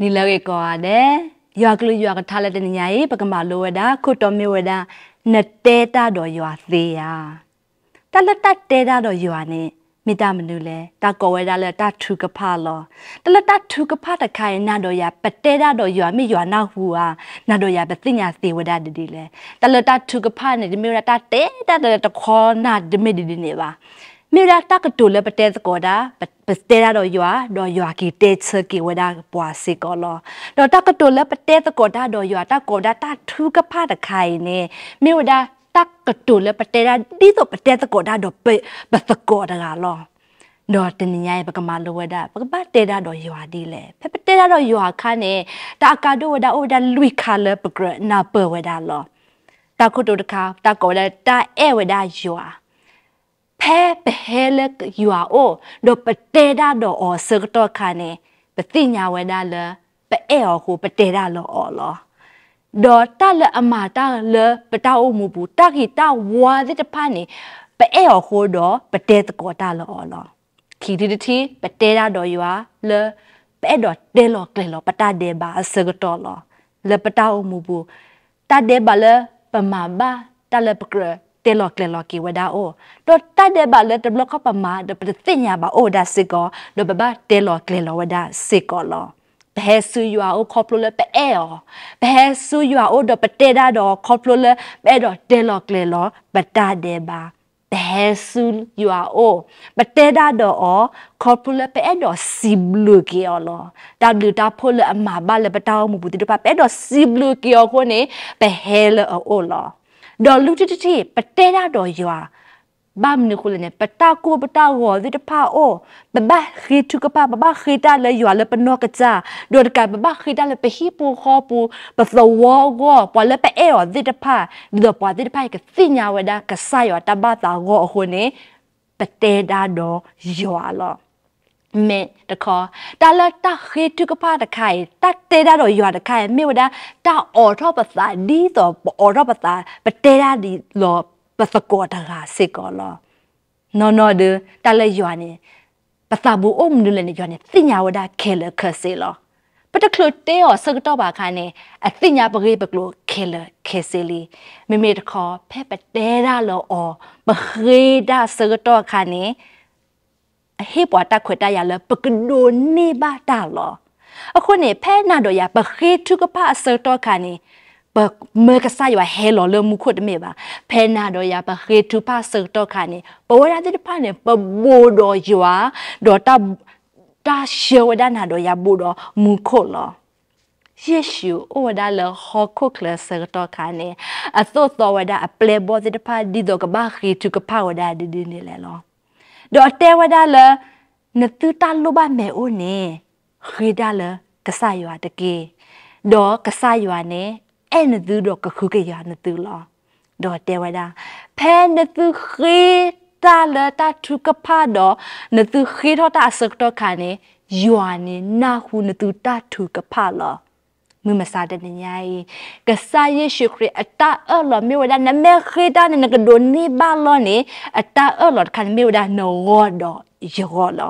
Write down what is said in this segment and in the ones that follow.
နီလကေကောအဒဲရွာကလူရွာကထားလက်တဲ့ညာရေပကမာလိုဝဒခုတော်မေဝဒနတဲတာတော်ရွာသေးရတလက်တတဲတာတော်ရွာနဲ့မေတ္တာမနုလဲတကောဝဲတာလဲတထုကဖလောတလတထုကဖတခိုင်နာတော်ရပတဲတာတော်ရွာမိရွာနောက်ဟူဟာနာတော်ရပသိညာသေဝဒတတိလဲတလတထုကဖနဲ့ဒီမေရတတဲတာတခေါနာဒီမေဒီနေပါမေရာတကတူလပတဲစကောတာပတဲရတော့ယွာတော့ယွာကီတဲချကီဝဒါပွာစီကောလောတော့တကတူလပတဲစကောတာတော့ယွာတကောတာတထူကဖတခိုင်နေမေဝဒါတကတူလပတဲရဒီတော့ပတဲစကောတာတော့ပစကောတာလောတော့တနည်းရဲ့ပကမာလိုဝဒပကပတဲတာတော့ယွာဒီလေဖပတဲတာတော့ယွာခါနဲ့တာကာတို့ဝဒအိုဒါလူခါလပကရနာပဝဒါလောတာခုတို့တခါတာကောလဲတာဧဝဒါယွာဖဲပဟဲလက်ယူအာအိုဒိုပတေဒါဒိုအောစကတောခါနေပတိညာဝဒါလပအဲအောကိုပတေဒါလောအောလောဒေါ်တလအမတာလပတောမူဘူးတခိတဝါဒတဖာနေပအဲအောကိုဒေါ်ပတေတကောတာလောအောလောခီဒီတီပတေဒါဒိုယူအာလပဲဒေါ်တေလောကလေလောပတာဒေဘာစကတောလောလပတောမူဘူးတတေဘလပမဘာတလပကရတေလော့ကလေလော့ကီဝဒါအိုတော့တတ်တဲ့ဘာလက်တဘလော့ခပမာဒပတိညာဘာအိုဒါစစ်ကောဒဘဘတေလော့ကလေလော့ဝဒါစစ်ကောလောဘဲဆူယွာအိုခေါပလိုလဲပဲအဲော်ဘဲဆူယွာအိုဒပတေဒါတော့ခေါပလိုလဲပဲတော့တေလော့ကလေလော့ပတာတဲ့ဘာဘဲဆူယွာအိုပတေဒါတော့ခေါပလိုပဲအဲတော့စီဘလူကီယောလောတာဘလူတာဖိုလအမဘာလဲပတာမှုဘူးတိတော့ပဲတော့စီဘလူကီယောကိုနေဘဲလဲအိုလောဒေါ်လူတတတိပတဲရတော်ယွာဘမ်နခုလနေပတာကိုပတာဝော်ဒီတဖာအိုဘဘခေတုကပဘဘခေတာလေယွာလပနောကကြဒေါ်ကဘဘခေတာလပဟီပူခောပူပသဝောဂောပလပအေော်ဒီတဖာဒီတော့ပဒီတဖာကစိညာဝဒကဆာယောတဘတာဂောအခုနေပတဲတာတော်ယွာလောမေတခေါ်တာလတခေတုကပါတခိုင်တတ်တဲတာတော့ရွာတခိုင်မြေဝဒတာအော်တော့ပစာဒီတော့အော်တော့ပစာပတဲတာဒီလောပစကောတာကစေကောလောနော်နော်ဒတာလရွာနေပစာဘူးအုံးနုလည်းရွာနေသိညာဝဒခဲလခစေလောပတခလတဲော်စကတော့ပါခိုင်နေအသိညာပကေပကလိုခဲလခဲစေလီမေမေတခေါ်ဖဲပတဲတာလောအော်ပခေတာစကတော့ခိုင်နေအဟေပွားတက်ခွတ်တရလပကဒိုနေပါတာလောအခုနေဖဲနာတော့ရပခေထုကပါဆတော့ခါနေပမကဆာယောဟဲလောလမှုခုတ်မေပါဖဲနာတော့ရပခေထုပါဆတော့ခါနေပဝရတဲ့ဖာနေပဘိုတော့ယွာတော့တာတာရှေဝဒနာတော့ရဘိုတော့မူခုတ်လောယေရှုဩဝါဒလဟောခုကလဆရတခါနေအသောသောဝါဒအပလေဘောဇိတဖာဒီတော့ကဘာခီတုကပါဝါဒဒီဒီနေလေလောဒေါ်တဲဝဒါလနတူတလူပါမဲဦးနေခေဒါလကဆာယွာတကေဒေါ်ကဆာယွာနေအဲ့နတူတော့ကခုကေယွာနတူလောဒေါ်တဲဝဒါဖဲနတူခေတာလတာထုကဖာဒေါ်နတူခေထောတာစကတခါနေယွာနေနာခုနတူတာထုကဖာလောมือมาซาเดนยายกษัตริย์ชิคริอัตตาเออหลอมีเวลานั้นแม่เคยได้ในกระโดนนี่บ้านหลอนี่อัตตาเออหลอคันมีเวลาโนงอดอยกอหลอ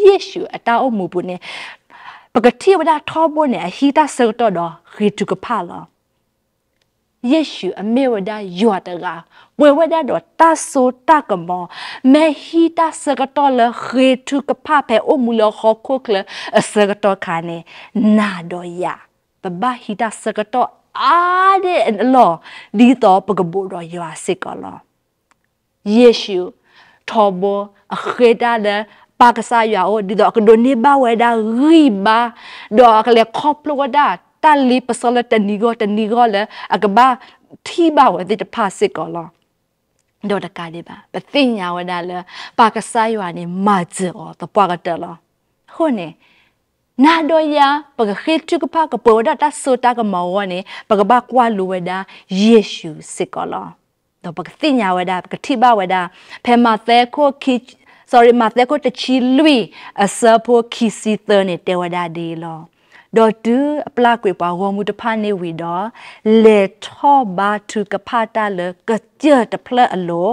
เยชูอัตตาอมูบุเนี่ยปกติเวลาทอบนเนี่ยฮีตาเซอร์ตอดอคือจุกพาหลอเยชูอเมวดายอดกาเววดาดอตาโซตากมอแม่ฮีตาเซกตอลคือทุกพาเพอมูลขอโคกเลเซกตอคาเนนาดอยาတဘဟိတစကတော့အားတဲ့အလောဒီတော့ပကဘောရရွာစစ်ကလောယေရှုထောဘအခေတာဒပါကစားရွာအိုဒီတော့ကဒိုနေဘဝဲဒါရိဘဒေါ်ကလေခေါပလောဒါတလီပစလတနီဂောတနီဂောလေအကဘာသီဘဝဲဒီတဖာစစ်ကလောဒေါ်တကာဒီပါပသိညာဝဒါလေပါကစားရွာနေမာဇောတပွားကတလောဟိုနေနာဒိုယာပကခေတုကပကပေါ်ဒတာဆိုတာကမောဝနေပကဘကွာလူဝဒယေရှုစေကလောတော့ပကတိညာဝဒပကတိဘဝဒဖဲမသဲခိုခိ sorry မသဲခိုတချီလူအစပိုခိစီတနေတဝဒဒီလောဒေါ်တူအပလကွေပါဝမှုတဖာနေဝီတော့လေထောဘာသူကဖာတာလကကြေတဖလအလော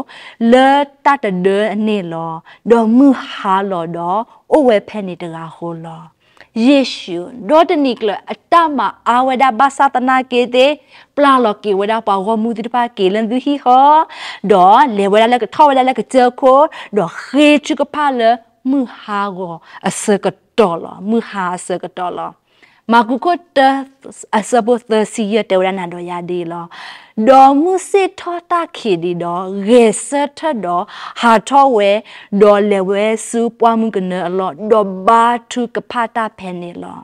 လေတတဒေအနေလောဒေါ်မူဟာလောတော့အဝဲဖဲနေတကဟောလောယေရှုဒေါ်တနိကလအတမအာဝဒဘာသာတနာကေတေပလာလကေဝဒပါဝမူတိပါကေလန်ဒီဟီဟောဒေါ်လေဝဒလကထောဝဒလကဂျေကိုဒေါ်ခေချူကပါလမူဟာဂောအစကတော်လမူဟာစကတော်လมากูก็เตออสบเตอซีเยเตวรานาดอยาดีลอดอมุสิทอตาขีดีดอเรเซทดอหาทอเวดอเลเวซูปวามุกเนอลอดอบาทุกพาตาเพนเนลอ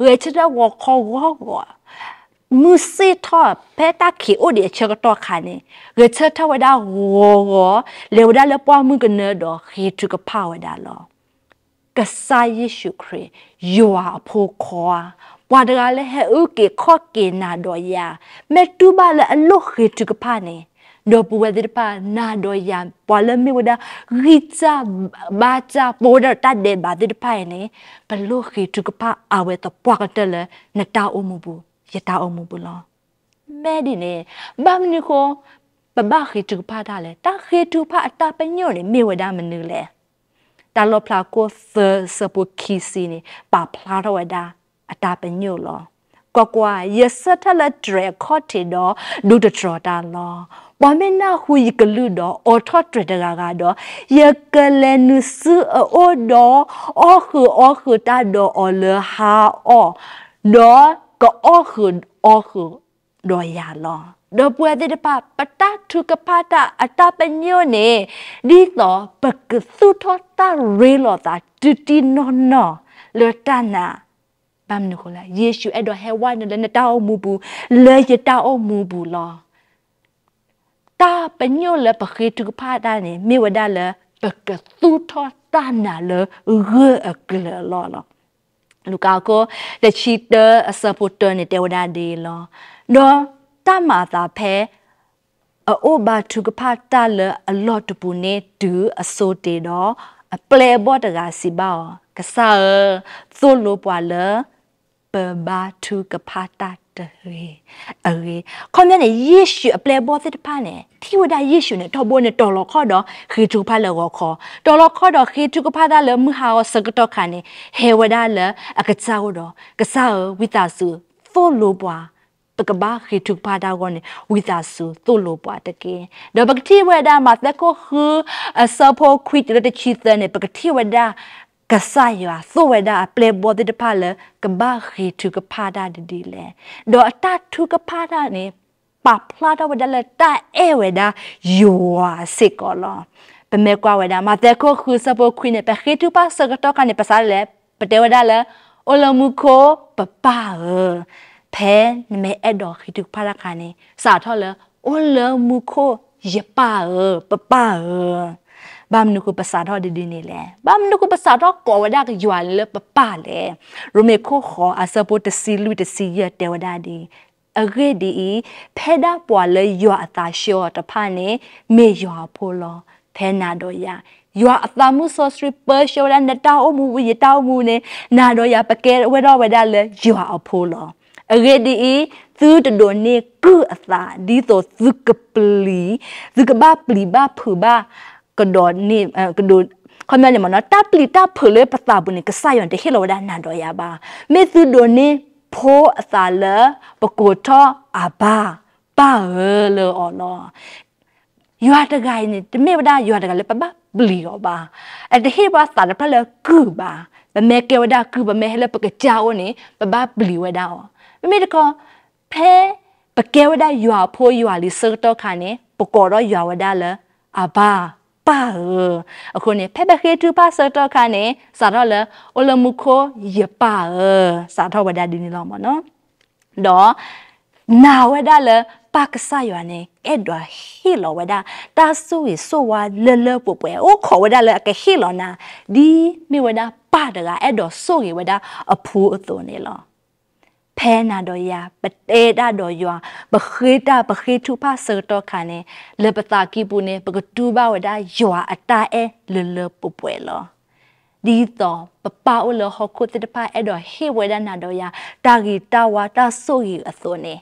เรชดาวอคอวอวอมุสิทอเพตาขีโอเดเชกตอคาเนเรเชทวดาวอวอเลวดาเลปวามุกเนอดอเฮทุกพาวดาลอကဆာယေရှုခရစ်ယောအဖို့ခေါ်ပွာဒကလည်းဟဲဥကေခော့ကေနာဒိုယာမက်တူဘလည်းအလုခေတုကဖာနေတော့ပွေတဲ့ပါနာတော့ရံပွာလမေဝဒရိချာဘာချာပေါ်တာတတ်တဲ့ဘာတဲ့ပါနေဘလို့ခေတုကပါအဝဲတော့ပွာကတယ်လေနတာအမှုဘူးယတာအမှုဘူးလားမဲဒီနေဘာမနီကိုဘဘခေတုကပါတာလေတာခေတုပါအတာပညော့နေမေဝဒမနူးလေတာလောဖလာကိုသစပုခီစီနေပါဖလာတော့ဝဒါအတာပညို့လောကကွာယစထလက်ဒရခေါ်တီတော့ဒူတထရတာလောဝမနာဟူယကလူတော့အော်ထထရတကကတော့ယကလနုစအိုဒေါ်အခူအခူတာဒေါ်အော်လဟာအော်ဒေါ်ကအခူအခူဒေါ်ရလောတော့ပွေတဲ့တပပတထုကပတာအတပညိုနေဒီတော့ပကသုထောတာရေလောတာတူတီနောနောလောတနာဘမ်နုခလာယေရှုအဲ့တော့ဟဲဝိုင်းနဲ့တောင်းမူဘူးလဲရတောင်းမူဘူးလောတာပညိုလပခိတုဖာဒန်နေမိဝဒါလပကသုထောတာနာလရေအကလလောလောလူကာကိုတချီတအဆပ်ပတနေတေဝဒါဒီလောတော့တမာတာဖဲအိုဘာသူကဖတ်တလအလော့တပူနေတူအစိုးတေတော့အပလေဘော့တကစီဘောက်ကဆာသို့လိုပွာလပဘာသူကဖတ်တတရေအရေခေါင်းနဲ့ယေရှုအပလေဘော့တဲ့ဖာနဲ့သီဝဒယေရှုနဲ့တော်ဘောနဲ့တော်လခေါ်တော့ခေတုဖတ်လောခေါ်တော်လခေါ်တော့ခေတုကဖတ်တယ်မဟာစကတော့ခါနေဟေဝဒါလအကစားတော့ကစားဝိတာစုသို့လိုပွားတကဘာခိထုပါဒါဂွန်ဝီသာဆူသို့လိုပွားတကင်းဒဘကတိဝဒါမသက်ကိုခူအဆဖိုခွိတတချီသနေပကတိဝဒါကဆာယောသောဝဒအပလေဘောဒတဖလကဘာခိထုကဖာဒါဒဒီလေဒေါ်အတထုကဖာဒါနေပပလာဒဝဒလတအဲဝဒယောစေကောလပမေကွာဝဒမသက်ကိုခူဆဖိုခွိနေပခိထုပါစကတောကနေပစားလေပတေဝဒလအိုလမူခိုပပါဖဲနမဲအဒေါ်ခိတုဖရခါနေစာထောလအောလမူခိုယပါပပဘာမနုကပစာတော့ဒီဒီနေလေဘာမနုကပစာတော့ကောဝဒါကယွာလေပပလေရမေခိုခေါ်အစပေါ်တစီလူတစီရတေဝဒါဒီအဂေဒီဖဲဒါပွာလေယွာအတာရှောတဖာနေမေယွာဖိုလောဖဲနာတော့ရယွာအတာမှုဆော့စရီပါရှောရန်တာအမှုဝီတာအမှုနေနာတော့ရပကဲဝဲတော့ဝဲဒါလေယွာအဖိုလောအဂေဒီအီသူတဒိုနေကုအသာဒီတော့သူကပလီသူကဘာပလီဘာဖူဘာကဒိုနေကဒိုခမလည်းမနတပ်ပလီတပ်ဖလေပတာဘူးနေကဆာယွန်တဟေလောဒါနန်တော့ရပါမေသူဒိုနေဖိုးအသာလပကိုတော့အဘာပါလောအော်နော်ယွာတဂိုင်းနေတမေဝဒါယွာတဂိုင်းလေပပဘလီရောပါအတဟေဘာစာတဖလေကူပါဘမေကေဝဒါကူဘမေဟလေပကချာဝနေပပဘလီဝဒါအော်မိမိတကောဖဲပကဲဝဒရွာဖိုးရွာလီစတော့ခါနေပကောတော့ရွာဝဒလအဘာပါအခုနေဖဲပခဲတူပါစတော့ခါနေစာတော့လအလမှုခိုရပါစာတော့ဝဒဒီနီလောမနော်တော့နာဝဒလပါကဆာယောနေအဲ့တော့ဟီလောဝဒတာဆူဆိုဝါလလပပွဲအိုခေါ်ဝဒလကဟီလောနာဒီမိဝဒပါတကအဲ့တော့ဆိုရဝဒအဖူအသွနေလောဖဲနာတော့ရပတဲတာတော့ရပခေတာပခေထုဖဆတော့ခါနေလေပတာကိပူနေပကတူဘဝဒါယွာအတာအဲလလပပွဲလောဒီတော့ပပအလဟခုတပအဲ့တော့ဟေဝဒနာတော့ရတာဂီတာဝါတာဆိုကြီးအစုံနေ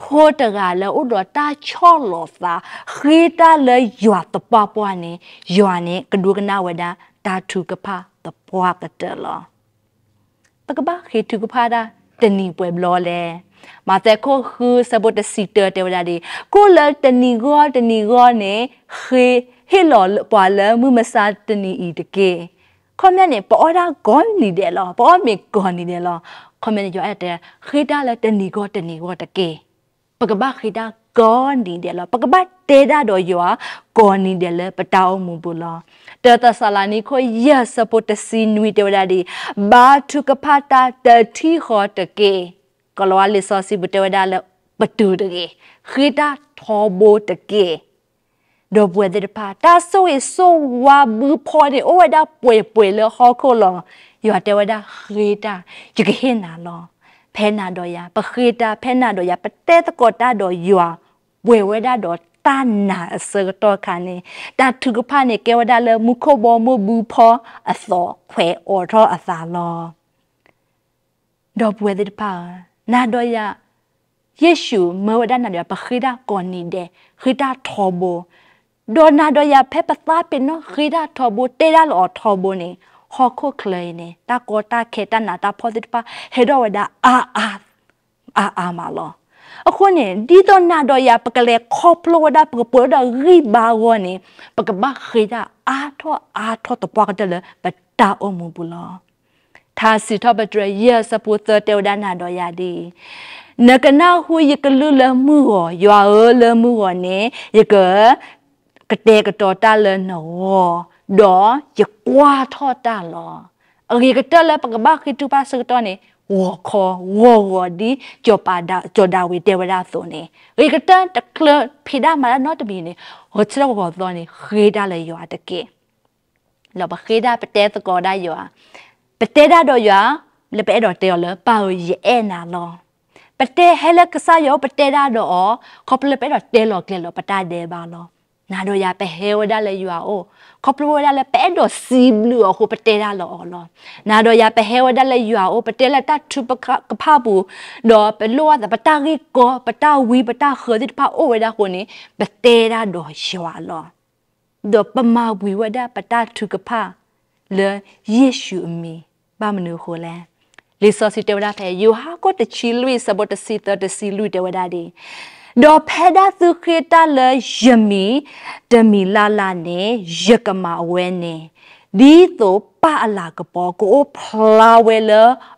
ဖိုးတကလည်းဥဒတာချော်လောသာခေတာလည်းယွာတပပွားနေယွာနေကဒုကနာဝဒတာထုကဖတပွားကတလောပကပခေတုကဖတာတနီပွဲဘလောလဲမာတဲ့ကိုဟူစဘတ်စီတာတေဝလာဒီကိုလတနီဂောတနီဂောနေခေဟေလောပွာလမှုမစာတနီဤတကေခွန်မြနေပေါ်တာဂွန်နီတယ်လောပေါ်မီဂွန်နီတယ်လောခွန်မြနေကြောအဲ့တဲ့ခေတာလတနီဂောတနီဂောတကေပကပခေတာဂွန်နီတယ်လောပကပတေဒါတော်ယောကောနီတယ်လေပတောင်းမှုပလောတတဆလာနီခိုယဆပတ်တစီနွီတော်ဒါဒီဘာထုကဖတာတတိခောတကေကလောလီဆောစီဘတော်ဒါလေပတူတကေခိတာထောဘိုတကေတော့ပွေတဲ့ပါတာဆိုရဆိုဝါဘူပေါ်တဲ့အိုဝဒါပွေပွေလဟောခိုလောယောတဲဝဒါခိတာယကဟေနာလောဖဲနာတော်ရပခိတာဖဲနာတော်ရပတဲတကောတာတော်ယောပွေဝဲတာတော်တာနာစတော့ခါနေတာသူကဖာနေကေဝဒါလမုခဘောမဘူဖောအသောခွဲအော်တော့အသာလောဒေါ်ပွေဒပါနာဒေါ်ယာယေရှုမဝဒနာရပခိဒကောနီဒေခိဒထောဘောဒေါ်နာဒေါ်ယာဖေပသာပင်နခိဒထောဘောတေရလောထောဘောနေဟောခုခလေနေတာကောတာခေတနာတာဖောဒစ်ပါဟေဒဝဒအာအာအာအာမလောအခုနေဒီတော့နာတော့ရပကလေခေါပလိုဒါပကပေါ်ဒါရိဘာဝနေပကဘခေဒါအာထောအာထောတပွားကတလေပတာအမှုဘူးလားသာစီထဘဒရရစပူသတေဒနာတော့ရဒီနကနာဟူယကလူလမှုရောရွာလမှုရောနေယကကတဲ့ကတော်တလနောတော့ယကွာထောတလောအရေကတလပကဘခိတူပါစတော့နေဝခေါ်ဝဝဒီကျော်ပါဒကျော်ဒါဝေတေဝရာဆိုနေရေကတန်တကလဖိဒါမလာနော်တဘီနေဟောချရဘောတော်နေခေဒါလေရွာတကေလောဘခေဒါပတဲသကောဒါရွာပတဲဒါတော့ရွာလပဲတော့တေော်လပါရဲ့အဲနာလောပတဲဟဲလကဆာယောပတဲဒါတော့ခေါပလပဲတော့တဲလောကလေလောပတာဒေဘာလောနာတော့ရပဲဟေဝဒါလေရွာအိုခေါပလိုရလည်းပဲတော့စီဘလူဟိုပတဲရလောအော်လောနာတော့ရပဟဲဝဒလည်းယူအောင်ပတဲလက်တထူပကကဖဘူးတော့ပလောတာပတာရီကောပတာဝီပတာခဒစ်ဖာအိုဝဒခုန်နီပတဲရတော့ရွာလောတော့ပမဝီဝဒပတာထူကဖလေယေရှုအမီဘာမနူခိုလဲလေစောစီတဝဒဖဲယူဟာကိုတချီလူစဘတစီတတစီလူတဝဒဒီဒေါ်ဖဲဒါသူခရတာလယမီတမီလာလာနဲ့ယကမဝဲနေဒီတော့ပါအလာကပေါ်ကိုဖလာဝဲလ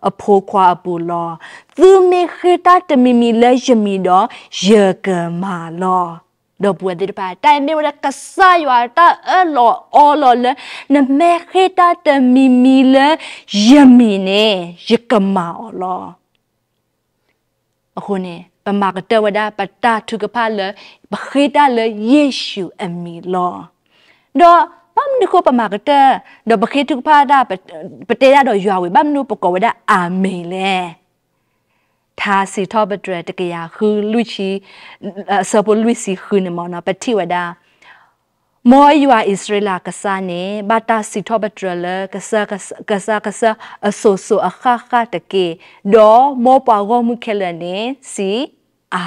အဖိုးခွာပူလောသူမေခရတာတမီမီလယမီတော့ယကမလောတော့ပွေတဲ့ပါတိုင်မေရကဆာယွာတာအလောအော်လောလနမေခေတာတမီမီလယမီနေယကမအော်လောအခုနေပမာကတဝဒပတာထုကဖာလဘခိတာလယေရှုအမီလောတော့ဘမ်နုကပမာကတတော့ဘခိထုကဖာဒါပတေရတော့ရွာဝေဘမ်နုပကဝဒအာမေလေသာစီတော့ဘဒရတကရာခူလူချီဆပလူစီခူနမနာပတိဝဒါမောယွာဣသရေလကဆာနေဘာတာစီထောဘတရလကဆာကဆာကဆာအဆိုဆိုအခါခါတကေဒေါ်မောပါဂောမှုခဲလနေစီအာ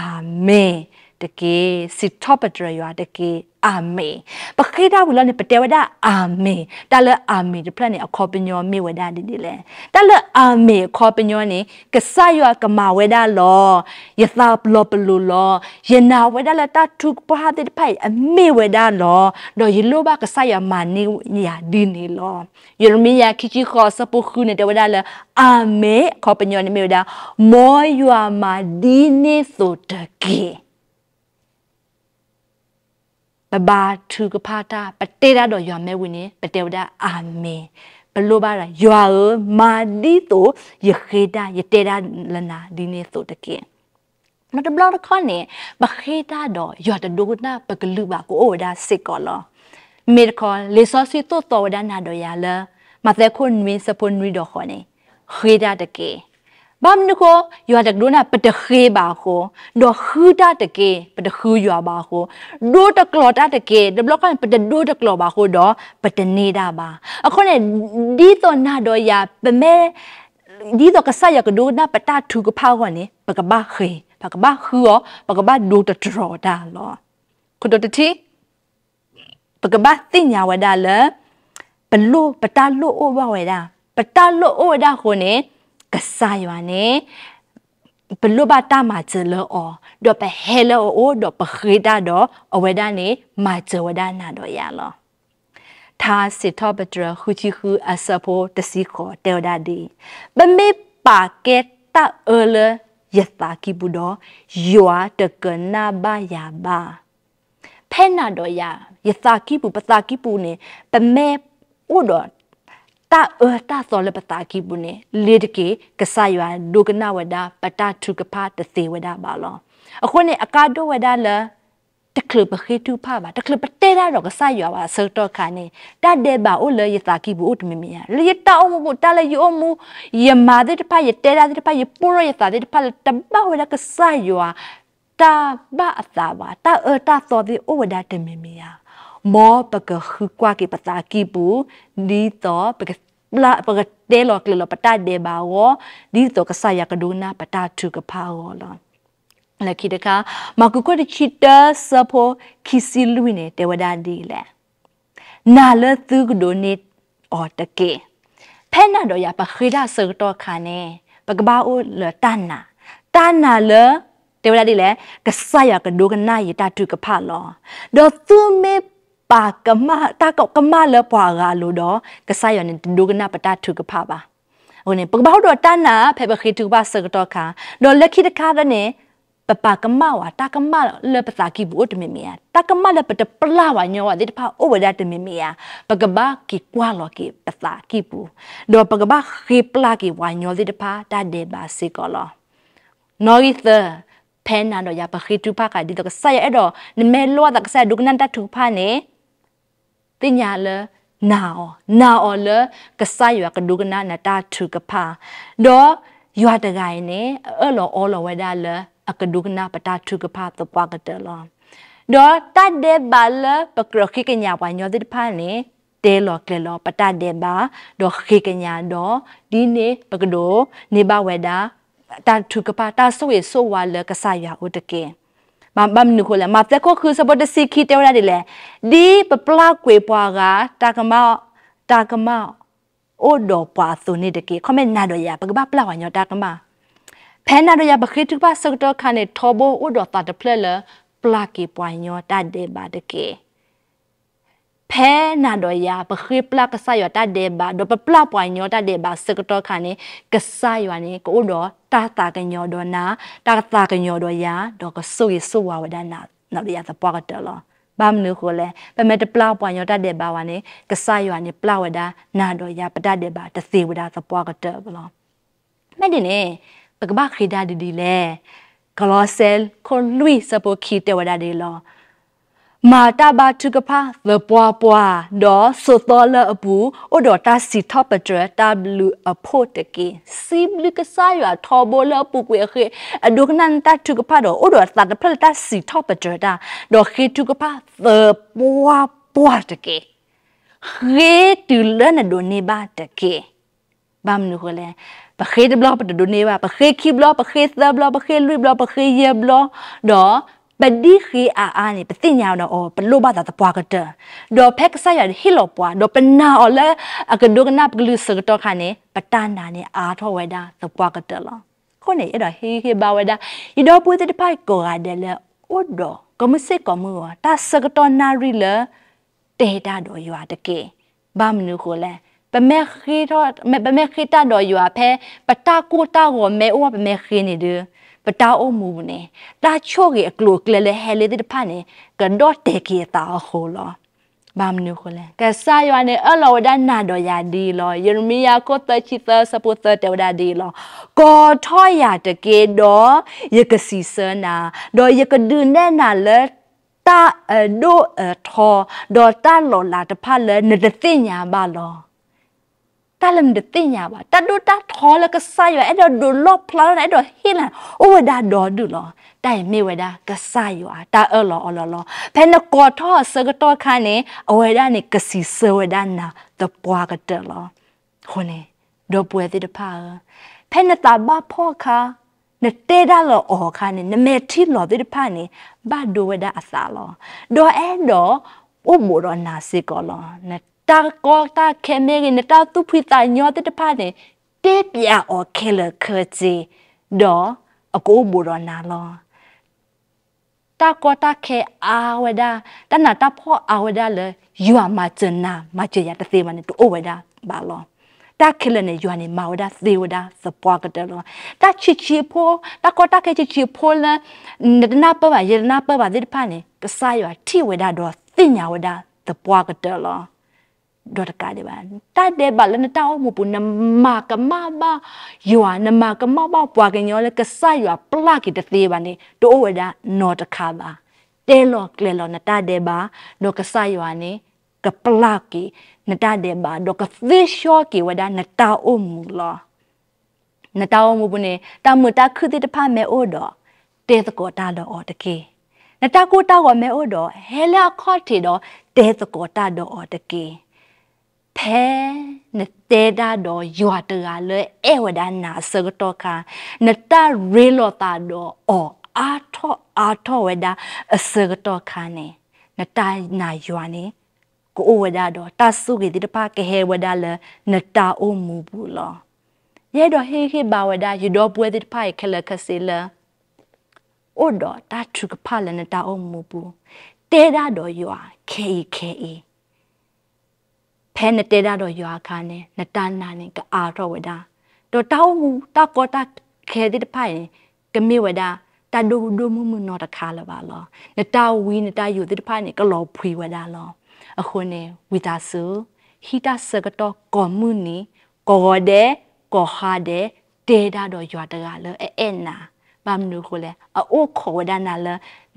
မင်တကယ်စစ်ထော့ပတရရွာတကယ်အာမင်ပခိတာဝလနေပတေဝဒအာမင်တလအာမင်ဒီဖလက်နေအခေါ်ပညောမေဝဒဒီဒီလေတလအာမင်ခေါ်ပညောနေကဆယောကမာဝဒလောယသပလပလူလောယနာဝဒလတထုပဟာတိဖိုင်အမေဝဒလောတော့ယလိုဘကဆယမနေညာဒီနေလောယေရမိယခိချိခောစပုခုနေတဝဒလအာမင်ခေါ်ပညောနေမေဝဒမောယွာမာဒီနေဆိုတကေဘဘာသူကဖာတာပတေရတော့ရွာမဲဝင်နေပတေဝဒအာမင်ဘလိုပါလားရွာမာဒီတိုယခေတာယတေရာလနာဒီနေဆိုတကင်းမတဘလောက်ခေါနေဘခေတာတော့ရွာတဒုကနာပကလူပါကိုအိုဒါစစ်ကောလောမေခေါ်လေဆောစီတိုတော်ဒနာတော့ရလာမသက်ခွန်မင်းစပွန်ရီတော့ခေါနေခေတာတကင်းဘာမနကိုယောတကဒုနာပတခေပါကိုဒိုခူတာတကေပတခူယောပါကိုဒိုတကလောတာတကေဒဘလကန်ပတဒိုတကလောပါကိုတော့ပတနေတာပါအခုနဲ့ဒီတော့နာတော့ရပမဲဒီတော့ကဆာရကဒိုနာပတာထူကဖောက်ကနေပကဘာခေပကဘာခူောပကဘာဒိုတတရောတာလောခုတော့တတိပကဘာသိညာဝဒါလဘလို့ပတာလို့ဩဘဝဲတာပတာလို့ဩဒါခုနဲ့ကဆာယောနေဘလဘတာမာချေလောဒေါ်ပဟဲလောအိုဒေါ်ပခိတာဒေါ်အဝဒနေမာချဝဒနာဒေါ်ရလောသာစစ်တော်ပတရခုချီခုအစဖို့တစီခေါ်တေဒါဒီဘမေပါကက်တာအလယတာကိဘူဒေါ်ယွာတကနာဘာယာဘာဖဲနာဒေါ်ယာယတာကိဘူပတာကိဘူနေပမေဥဒေါ်တာအတာစောလပတာကိပုန်လေတကေကဆယွာဒုကနာဝဒပတာထုကဖာတသေးဝဒပါလောအခုနဲ့အကာတော့ဝဒလတကလပခေတူဖာပါတကလပတဲရတော့ကဆယွာပါဆောတော့ခါနေတာတဲ့ပါအိုလေယတာကိပုအုတ်မမီယလေတာအုံမတာလေယောမူယမာတဲ့တဖာယတဲရတဲ့တဖာယပူရယတာတဲ့တဖာတဘဝဒကဆယွာတာဘာအသာပါတာအတာစောဒီအိုဝဒတမမီယာမောပကခုကွာကေပတာကီပူဒီတော့ပကလာပကတဲလောကလပတာဒေဘာဝဒီတော့ကဆာယကဒူနာပတာထုကဖာဝလောလခိတကမကုကတချီတဆဖိုခီစီလူနေတေဝဒန်ဒီလေနာလသုကဒိုနေအော်တကေဖဲနာတော့ရပခိဒါစေတော့ခါနေပကဘာအိုလတန်နာတန်နာလတေဝဒန်ဒီလေကဆာယကဒူကနာယတတုကဖာလောဒောသူမေပါကမတကောက်ကမလပွာကလို့တော့ကဆာယောနေဒုကနာပတာထုကဖပါဟိုနေပကဘောက်တော့တနာဖေဘခိတုပါစကတော့ခါတော့လက်ခိတခါတဲ့နေပပကမဝတာကမလပစာကိဘူးတမမီယာတာကမလပတပလာဝညောဝဒီတဖာအိုဝဒတမမီယာပကဘာကိကွာလောကိပစာကိဘူးတော့ပကဘာခိပလာကိဝညောဒီတဖာတာဒေဘာစီကောလောနော်ဂီသဖဲနာတော့ရပခိတုပါကဒီတော့ဆာရဲ့အဲ့တော့နမဲလောတာကဆာဒုကနန်တထူဖာနေတင်ညာလနာအောနာအောလကဆာယွာကဒုကနာနတာထုကဖာဒေါ်ယွာတဂိုင်နေအလောအောလဝဒါလအကဒုကနာပတာထုကဖာတပွားကတလောဒေါ်တတ်တဲ့ဘာလပကရခိကညာဝညောတိဖာနေတဲလောကလလောပတတဲ့ဘာဒေါ်ခိကညာဒေါ်ဒီနေပကဒိုနေဘဝဒါတန်ထုကဖာတာဆွေဆွာလကဆာယွာဥတကင်းမဘမ်နုခိုလာမတက်ကိုခုစပတ်တစီခီတဲရဒီလေဒီပပလကွေပွားကတာကမောက်တာကမောက်အိုဒေါ်ပွားစုန်နေတကေခမဲနာတော့ရပကပပလာဝညတာကမဖဲနာတော့ရပခိတုပါစကတော်ခနဲ့ထောဘောအိုဒေါ်တာတဖလဲလပလာကေပွားညောတာဒေဘာတကေဖဲနာတော့ရပခိပလကဆာရတတဲ့ဘာတော့ပပလပွိုင်ညောတတဲ့ဘာစကတော့ခါနေကဆာရနေကိုတော့တာတာကညောတော့နာတာတာကညောတော့ရတော့ကဆူရဆူဝဝဒနာနော်ရသပွားကတော့လောဘာမလို့ခေါ်လဲပမတပလပွားညောတတဲ့ဘာဝနေကဆာရနေပလဝဒနာတော့ရပတတဲ့ဘာတစေဝဒသပွားကတော့ဘလောမက်တင်နေပကဘာခိဒါဒီဒီလေကလောဆယ်ခွန်လူးစပိုခီတဲ့ဝဒဒီလောမာတာဘာတုကဖာလပွားပွားဒေါ်ဆိုတော်လအပူအိုဒေါ်တာစီထောပတရတာဘလူအဖို့တကေစီဘလူကဆာယာထောဘောလပူကွေခေအဒုကနန်တာတုကဖာဒေါ်အိုဒေါ်တာဖလတာစီထောပတရတာဒေါ်ခေတုကဖာသပွားပွားတကေခေတူလနဒိုနေဘာတကေဘမ်နုခလဲပခေဒဘလပဒိုနေဘာပခေခိဘလပခေသဘလပခေလွိဘလပခေယေဘလဒေါ်ပဒီခိအာအာနေပတိညာနော်အော်ပလိုဘာသာတပွားကတဒေါ်ဖက်ဆာရဟီလောပွားဒေါ်ပနာအော်လဲအကဒုကနာပကလူစကတောခါနေပတနာနေအာထောဝဲတာတပွားကတလောခုနေအဲ့ဒါဟီဟီဘာဝဲတာဒီတော့ပွေးတဲ့ပိုက်ကိုရတဲ့လဲအော်ဒေါ်ကမစေကမောတာစကတောနာရီလဲတေတာတော့ရွာတကေဘာမနူကိုလဲပမဲခိတော့ပမဲခိတာတော့ရွာဖဲပတာကိုတာကိုမဲအောပမဲခိနေတယ်ပတာအိုမူနေတာချိုကေအကလိုကလလေဟဲလေဒီဖာနေကန်ဒေါ်တေကေတာခိုလောဘာမနုခလေကဆာယောနေအလောဒနာတော်ယာဒီလောယေရမိယကိုတချီသစပုတတေဝဒဒီလောကောထောယာတကေတော်ယကစီစနာတော်ယကဒုနေနာလေတာအဒိုအထောဒေါ်တာလောလာတဖလေနတသိညာပါလောတာလမ်ဒတိညာပါတဒုတာထောလကဆာယောအဲ့တော့ဒုလောဖလာအဲ့တော့ဟိလန်ဩဝဒါဒေါ်ဒုလောတိုင်မေဝဒါကဆာယောတာအလောအလောလောဖဲနကောထောစကတောခါနေအဝဒါနေကစီဆဝဒါနာတပွားကတလောခုန်ဒိုပွေတိတပါဖဲနတာဘဖောခါနတဲဒါလောအောခါနေနမေတိလောတိတပါနေဘဒိုဝဒါအစာလောဒေါ်အဲ့တော့ဩမောရနာစေကောလောနတတာကောတာခဲမဲနေတာသူဖိတာညောတဲ့ဖာနေတေပြာအော်ခဲလခစီဒေါ်အကိုဘူရနာလောတာကောတာခဲအာဝဒတနာတာဖောအာဝဒလေယူအမချနာမချရတဲ့မနေတူဝဒဘာလောတာခဲလနေယူနေမဝဒသေဝဒစပွားကတလောတာချီချီဖောတာကောတာခဲချီချီဖောလနဒနာပဝရနာပဝဒီဖာနေကဆာယောထိဝဒတော့သိညာဝဒသပွားကတလောดอดกาเดบานตาเดบาลนตาอมูปุนมากะมาบายัวนมากะมาบาปวากันยอเลกะซะยัวปลากิตะเตบาเนโตโอวดานอตะคาบาเตลอกเลลอนตาเดบาดอกะซะยัวเนกะปลากินตาเดบาดอกะฟิชอกิวดานตาอมูลอนตาอมูปุเนตามตาคือติตะพะเมโอดอเตตะโกตาดออตะเกนตาโกตาโกเมโอดอเฮลาคอติดอเตตะโกตาดออตะเกဖဲနတေဒါတော့ယွာတရလဲဧဝဒနာစကတောခာနတရေလောတာတော့အော်အာထောအာထောဝဒအစကတောခာနေနတနာယွာနေကိုအိုဝဒတော့တဆုကေတိတပကဟေဝဒလဲနတအိုမူဘူးလောရဲတော့ဟေခေဘာဝဒယတော့ပွဲတိတပိုက်ခလခစီလဲအော်တော့တထုကဖလနတအိုမူဘူးတေဒါတော့ယွာခေခေဖဲနတဲတာတော့ရွာခါနေနတနာနေကအာတော့ဝဒါတော့တောင်းမူတကောတခဲတဲ့ဖိုင်ကမေဝဒါတဒုဒုမှုမှုနော်တခါလပါလောနတဝီနတယူတဲ့ဖိုင်ကလောဖွေဝဒါလောအခုနေဝီတာဆူဟီတာဆကတော့ကောမှုနီကောဒဲကောဟာဒဲတဲတာတော့ရွာတကလောအဲ့အဲ့နာဘာမလို့ခေါ်လဲအိုးခေါ်ဒါနာလ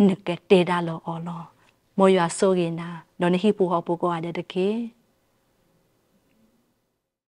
နကတဲတာလောအော်လောမောရွာဆိုရင်နာတော့နေဟိပူဟောပူကောရတဲ့တကေ